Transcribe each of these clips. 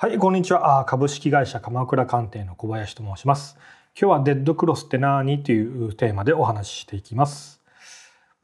はい、こんにちは。株式会社鎌倉鑑定の小林と申します。今日はデッドクロスって何というテーマでお話ししていきます。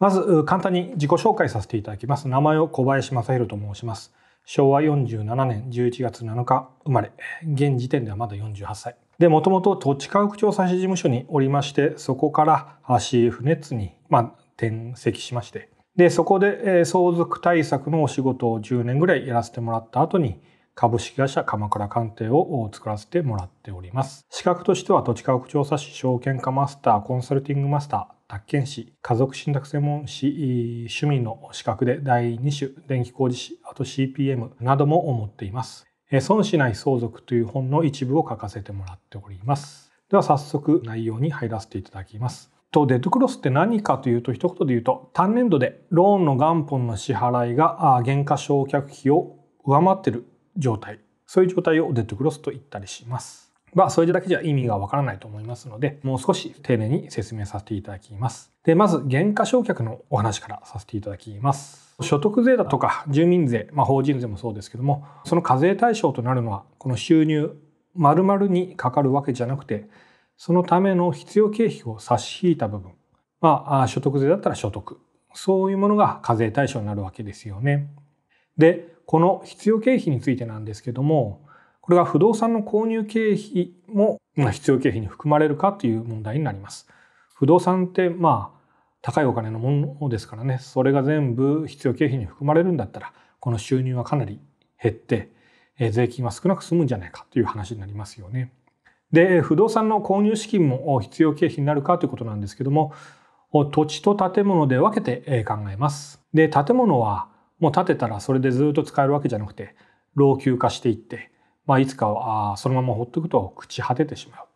まず、簡単に自己紹介させていただきます。名前を小林正弘と申します。昭和47年11月7日生まれ、現時点ではまだ48歳。で、もともと土地家屋調査士事務所におりまして、そこから CF ネッツに、まあ、転籍しまして、で、そこで相続対策のお仕事を10年ぐらいやらせてもらった後に、株式会社鎌倉鑑定を作らせてもらっております。資格としては土地価格調査士、証券家マスター、コンサルティングマスター、宅建士、家族信託専門士、趣味の資格で第2種、電気工事士、あと CPM なども持っています。損しない相続という本の一部を書かせてもらっております。では早速内容に入らせていただきます。とデッドクロスって何かというと一言で言うと単年度でローンの元本の支払いが原価償却費を上回ってる状態そういう状態をデッドクロスと言ったりします。まあ、それだけじゃ意味がわからないと思いますので、もう少し丁寧に説明させていただきます。で、まず、減価償却のお話からさせていただきます。所得税だとか、住民税、まあ、法人税もそうですけども、その課税対象となるのは、この収入、丸々にかかるわけじゃなくて、そのための必要経費を差し引いた部分、まあ、所得税だったら所得、そういうものが課税対象になるわけですよね。で、この必要経費についてなんですけどもこれが不動産の購入経費も必要経費に含まれるかという問題になります。不動産ってまあ高いお金のものですからねそれが全部必要経費に含まれるんだったらこの収入はかなり減って税金は少なく済むんじゃないかという話になりますよね。で不動産の購入資金も必要経費になるかということなんですけども土地と建物で分けて考えます。で建物はもう建てたらそれでずっと使えるわけじゃなくて老朽化していって、まあ、いつかはそのまま放っておくと朽ち果ててしまう。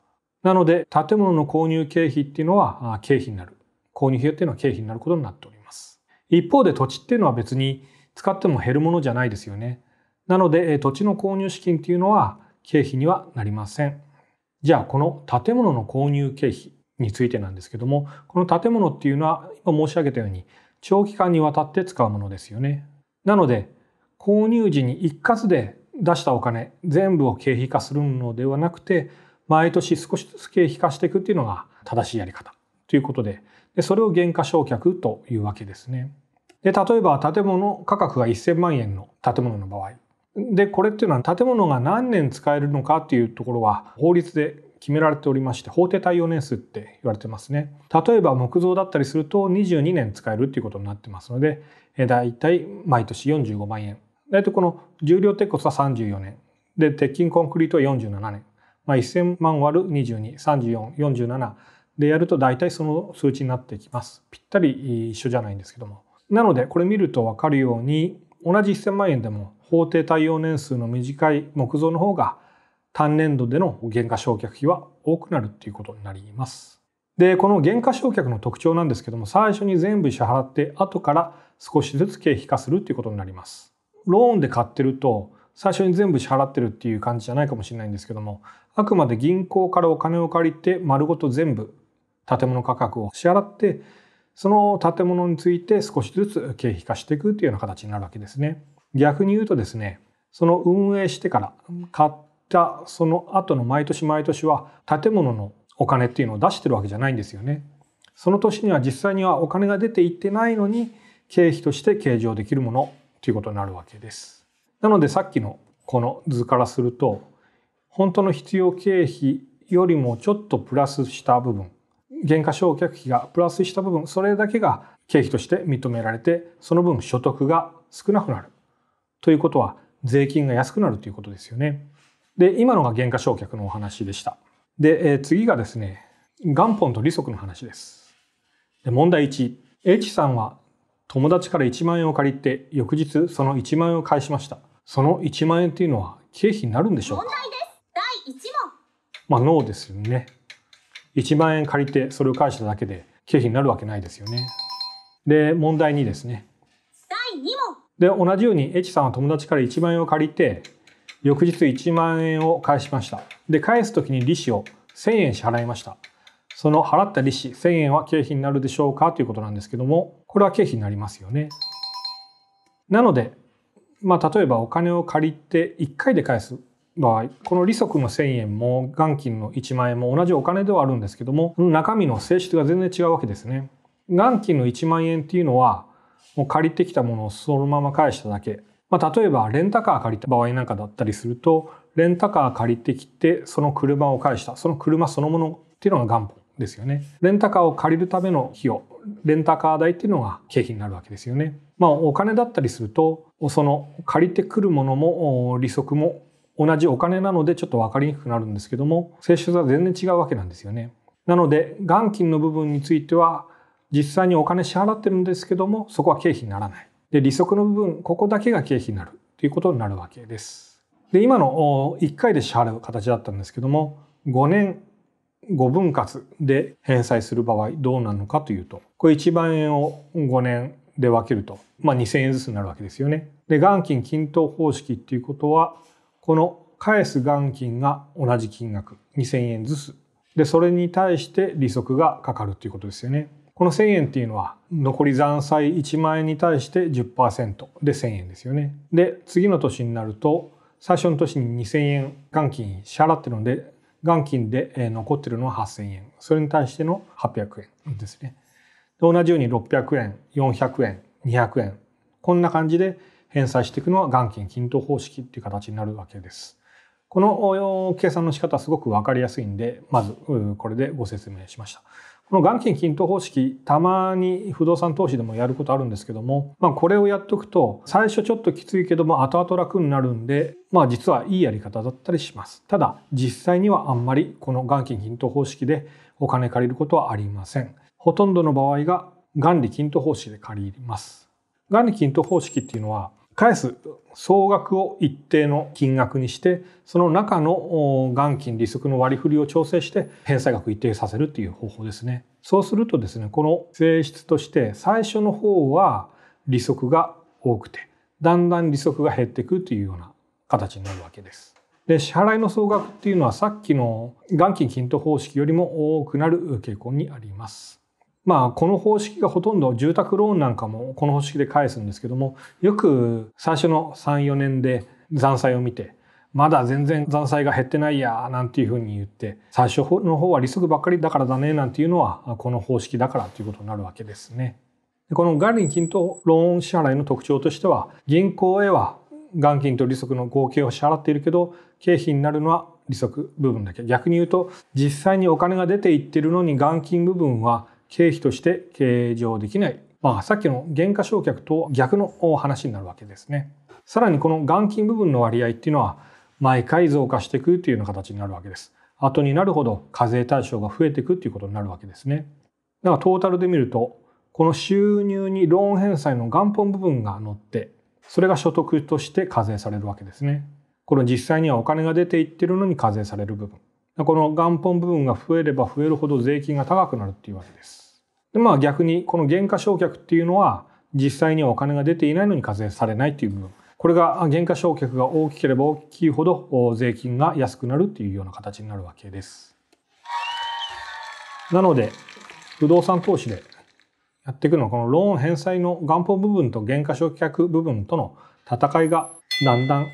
なので建物の購入経費っていうのは経費になる購入費用っていうのは経費になることになっております。一方で土地っていうのは別に使っても減るものじゃないですよね。なので土地の購入資金っていうのは経費にはなりません。じゃあこの建物の購入経費についてなんですけどもこの建物っていうのは今申し上げたように長期間にわたって使うものですよね。なので購入時に一括で出したお金全部を経費化するのではなくて毎年少しずつ経費化していくっていうのが正しいやり方ということででそれを減価償却というわけですね。で例えば建物価格が1,000万円の建物の場合でこれっていうのは建物が何年使えるのかっていうところは法律で決められておりまして法定耐用年数って言われてますね例えば木造だったりすると22年使えるっていうことになってますのでだいたい毎年45万円大体この重量鉄骨は34年で鉄筋コンクリートは47年、まあ、1000万割る223447でやると大体その数値になってきますぴったり一緒じゃないんですけどもなのでこれ見ると分かるように同じ1000万円でも法定耐用年数の短い木造の方が単年度での減価償却費は多くなるということになります。で、この減価償却の特徴なんですけども、最初に全部支払って、後から少しずつ経費化するということになります。ローンで買ってると、最初に全部支払ってるっていう感じじゃないかもしれないんですけども、あくまで銀行からお金を借りて、丸ごと全部建物価格を支払って、その建物について少しずつ経費化していくというような形になるわけですね。逆に言うとですね、その運営してから買ったその後の毎年毎年は建物のお金っていうのを出してるわけじゃないんですよね。その年には実際にはお金が出ていってないのに経費として計上できるものということになるわけです。なのでさっきのこの図からすると本当の必要経費よりもちょっとプラスした部分減価償却費がプラスした部分それだけが経費として認められてその分所得が少なくなるということは税金が安くなるということですよね。で、今のが減価償却のお話でした。で、えー、次がですね、元本と利息の話です。で問題1、H さんは友達から1万円を借りて、翌日その1万円を返しました。その1万円というのは経費になるんでしょうか問題です。第1問。まあ、ノーですよね。1万円借りてそれを返しただけで経費になるわけないですよね。で、問題2ですね。第2問。で、同じように H さんは友達から1万円を借りて、翌日1万円を返しました。で、返す時に利子を1000円支払いました。その払った利子1000円は経費になるでしょうかということなんですけども、これは経費になりますよね。なので、まあ、例えばお金を借りて1回で返す場合この利息の1,000円も元金の1万円も同じお金ではあるんですけども中身の性質が全然違うわけですね。元金の1万円っていうのはもう借りてきたものをそのまま返しただけまあ、例えばレンタカー借りた場合なんかだったりするとレンタカー借りてきてその車を返したその車そのものっていうのが元本ですよねレンタカーを借りるための費用レンタカー代っていうのが経費になるわけですよね。まあ、お金だったりするとその借りてくるものも利息も同じお金なのでちょっと分かりにくくなるんですけども性質は全然違うわけなんですよね。なので元金の部分については実際にお金支払ってるんですけどもそこは経費にならない。で利息の部分ここだけが経費になるということになるわけです。で今の1回で支払う形だったんですけども5年5分割で返済する場合どうなるのかというとこれ1万円を5年で分けると、まあ、2,000円ずつになるわけですよね。で元金均等方式っていうことはこの返す元金が同じ金額2,000円ずつでそれに対して利息がかかるということですよね。この1,000円っていうのは残り残債1万円に対して10%で1,000円ですよね。で次の年になると最初の年に2,000円元金支払ってるので元金で残ってるのは8,000円それに対しての800円ですね。で同じように600円400円200円こんな感じで返済していくのは元金均等方式っていう形になるわけです。この計算の仕方はすごく分かりやすいんでまずこれでご説明しました。この元金均等方式、たまに不動産投資でもやることあるんですけども、まあ、これをやっとくと、最初ちょっときついけども、後々楽になるんで、まあ、実はいいやり方だったりします。ただ、実際にはあんまりこの元金均等方式でお金借りることはありません。ほとんどの場合が、元利均等方式で借ります。元利均等方式っていうのは、返す総額を一定の金額にしてその中の元金利息の割り振りを調整して返済額一定させるっていう方法ですねそうするとですねこの性質として最初の方は利息が多くてだんだん利息が減っていくというような形になるわけですで支払いの総額っていうのはさっきの元金均等方式よりも多くなる傾向にありますまあ、この方式がほとんど住宅ローンなんかもこの方式で返すんですけどもよく最初の34年で残債を見てまだ全然残債が減ってないやなんていうふうに言って最初の方は利息ばっかりだからだねなんていうのはこの方式だからということになるわけですね。この元利金とローン支払いの特徴としては銀行へは元金と利息の合計を支払っているけど経費になるのは利息部分だけ逆に言うと実際にお金が出ていってるのに元金部分は経費として計上できない、まあ、さっきの減価償却と逆の話になるわけですね。さらにこの元金部分の割合っていうのは毎回増加していくというような形になるわけです。後になるほど課税対象が増えていくということになるわけですね。だからトータルで見るとこの収入にローン返済の元本部分が乗ってそれが所得として課税されるわけですね。この実際にはお金が出ていってるのに課税される部分。この元本部分が増えれば増えるほど税金が高くなるっていうわけです。でまあ逆にこの減価償却っていうのは実際にはお金が出ていないのに課税されないっていう部分。これが減価償却が大きければ大きいほど税金が安くなるっていうような形になるわけです。なので不動産投資でやっていくのはこのローン返済の元本部分と減価償却部分との戦いがだんだん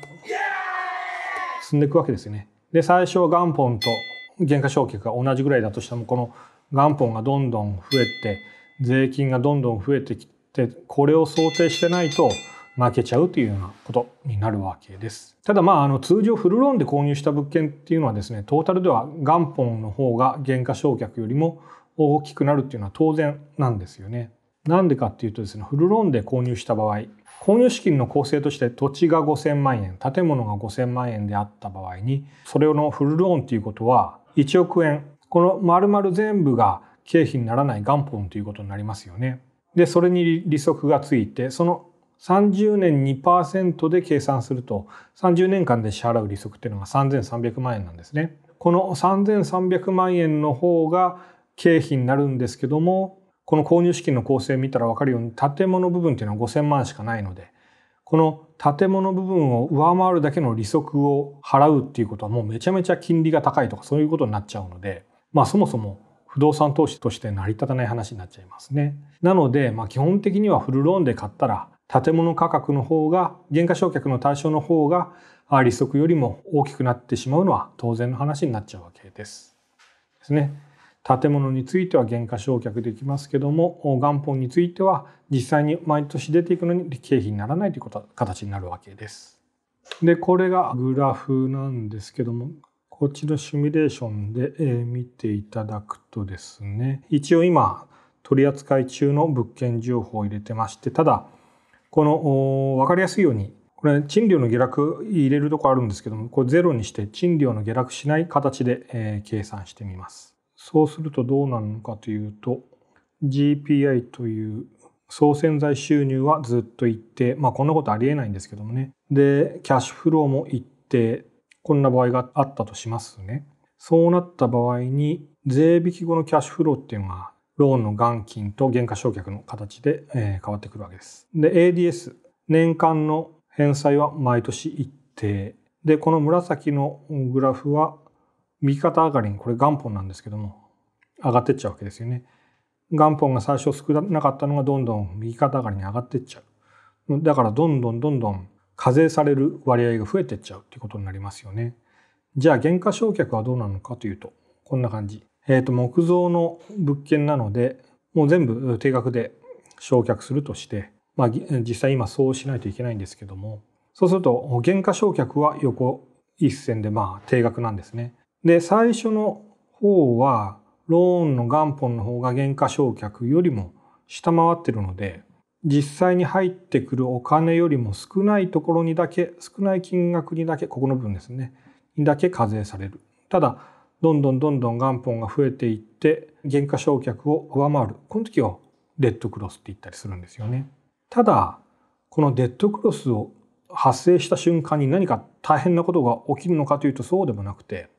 進んでいくわけですよね。で最初元本と減価償却が同じぐらいだとしてもこの元本がどんどん増えて税金がどんどん増えてきてこれを想定してないと負けちゃうというようなことになるわけです。ただまああの通常フルローンで購入した物件っていうのはですねトータルでは元本の方が減価償却よりも大きくなるっていうのは当然なんですよね。なんでかっていうとですねフルローンで購入した場合購入資金の構成として土地が5000万円建物が5000万円であった場合にそれのフルローンということは1億円この丸々全部が経費にならない元本ということになりますよね。でそれに利息がついてその30年2%で計算すると30年間で支払う利息っていうのが3300万円なんですね。この3300万円の方が経費になるんですけどもこの購入資金の構成見たら分かるように建物部分っていうのは5,000万しかないのでこの建物部分を上回るだけの利息を払うっていうことはもうめちゃめちゃ金利が高いとかそういうことになっちゃうのでまあそもそも不動産投資として成り立たない話になっちゃいますね。なので、まあ、基本的にはフルローンで買ったら建物価格の方が減価償却の対象の方が利息よりも大きくなってしまうのは当然の話になっちゃうわけです。ですね。建物については減価償却できますけども元本については実際に毎年出ていくのに経費にならないということ形になるわけです。でこれがグラフなんですけどもこっちのシミュレーションで見ていただくとですね一応今取扱い中の物件情報を入れてましてただこの分かりやすいようにこれ賃料の下落入れるとこあるんですけどもこれゼロにして賃料の下落しない形で計算してみます。そうするとどうなるのかというと GPI という総潜在収入はずっと一定まあこんなことありえないんですけどもねでキャッシュフローも一定こんな場合があったとしますねそうなった場合に税引き後のキャッシュフローっていうのがローンの元金と減価償却の形で、え変わってくるわけです。で、ADS、年間の返済は毎年一定。で、この紫のグラフは右肩上がりにこれ元本なんですけども上がってっちゃうわけですよね。元本が最初少なかったのがどんどん右肩上がりに上がってっちゃう。だからどんどんどんどん課税される割合が増えてっちゃうっていうことになりますよね。じゃあ減価償却はどうなのかというとこんな感じ。えっ、ー、と木造の物件なのでもう全部定額で償却するとして、まあ、実際今そうしないといけないんですけどもそうすると減価償却は横一線でまあ定額なんですね。で、最初の方は、ローンの元本の方が減価償却よりも下回ってるので、実際に入ってくるお金よりも少ないところにだけ、少ない金額にだけ、ここの部分ですね、にだけ課税される。ただ、どんどんどんどん元本が増えていって、減価償却を上回る。この時をデッドクロスって言ったりするんですよね。ただ、このデッドクロスを発生した瞬間に何か大変なことが起きるのかというとそうでもなくて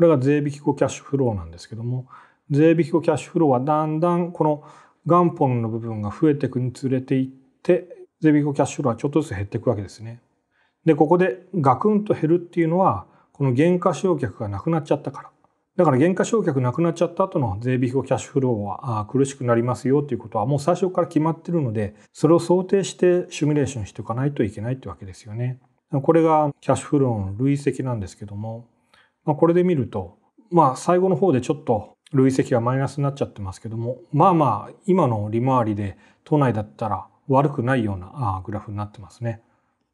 これが税引後キャッシュフローなんですけども税引後キャッシュフローはだんだんこの元本の部分が増えていくにつれていって税引後キャッシュフローはちょっとずつ減っていくわけですね。でここでガクンと減るっていうのはこの減価償却がなくなっちゃったからだから減価償却なくなっちゃった後の税引き後キャッシュフローは苦しくなりますよということはもう最初から決まってるのでそれを想定してシミュレーションしておかないといけないってわけですよね。これがキャッシュフローの累積なんですけどもまあ、これで見ると、まあ、最後の方でちょっと累積がマイナスになっちゃってますけども、まあまあ、今の利回りで都内だったら悪くないようなグラフになってますね。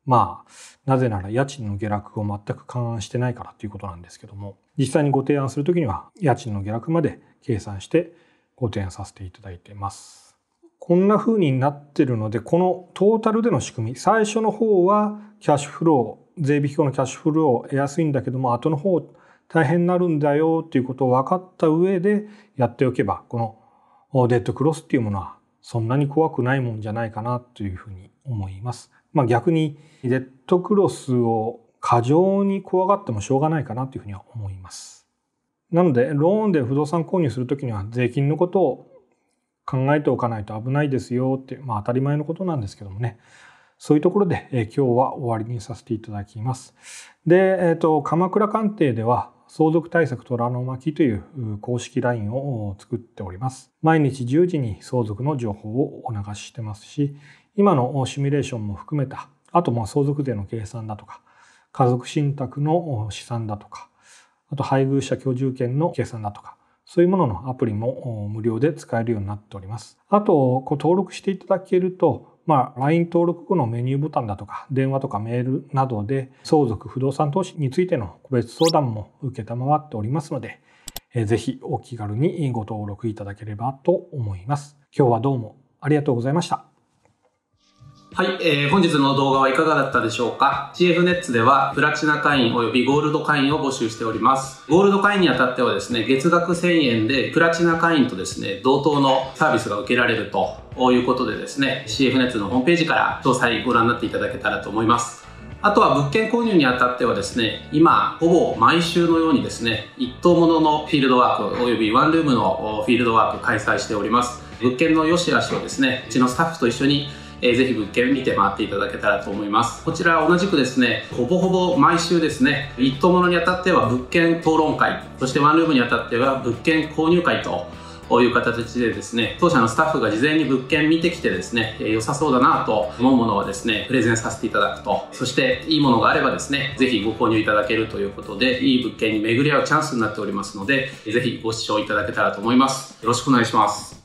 まあ、なぜなら家賃の下落を全く勘案してないからということなんですけども、実際にご提案する時には、家賃の下落まで計算してご提案させていただいてます。こんな風になってるので、このトータルでの仕組み、最初の方はキャッシュフロー、税引き後のキャッシュフローを得やすいんだけども、後の方大変になるんだよっていうことを分かった上でやっておけばこのデッドクロスっていうものはそんなに怖くないもんじゃないかなというふうに思います。まあ、逆にデッドクロスを過剰に怖がってもしょうがないかなというふうには思います。なのでローンで不動産購入する時には税金のことを考えておかないと危ないですよって、まあ、当たり前のことなんですけどもねそういうところで、え今日は終わりにさせていただきます。で、えーと、鎌倉鑑定では相続対策虎の巻という公式 LINE を作っております。毎日10時に相続の情報をお流ししてますし、今のシミュレーションも含めた、あとまあ相続税の計算だとか、家族信託の試算だとか、あと配偶者居住権の計算だとか、そういうもののアプリも無料で使えるようになっております。あと、登録していただけると、まあ、LINE 登録後のメニューボタンだとか、電話とかメールなどで、相続不動産投資についての個別相談も承っておりますので、ぜひお気軽にご登録いただければと思います。今日はどうもありがとうございました。はい、えー、本日の動画はいかがだったでしょうか ?CF ネッツではプラチナ会員及びゴールド会員を募集しております。ゴールド会員にあたってはですね、月額1000円でプラチナ会員とですね、同等のサービスが受けられるということでですね CF ネットのホームページから詳細ご覧になっていただけたらと思いますあとは物件購入にあたってはですね今ほぼ毎週のようにですね一棟もののフィールドワークおよびワンルームのフィールドワーク開催しております物件の良し悪しをですねうちのスタッフと一緒にえぜひ物件見て回っていただけたらと思いますこちら同じくですねほぼほぼ毎週ですね一棟ものにあたっては物件討論会そしてワンルームにあたっては物件購入会とういう形でですね、当社のスタッフが事前に物件見てきてですね、良さそうだなと思うものはですね、プレゼンさせていただくと、そしていいものがあればですね、ぜひご購入いただけるということで、いい物件に巡り合うチャンスになっておりますので、ぜひご視聴いただけたらと思います。よろしくお願いします。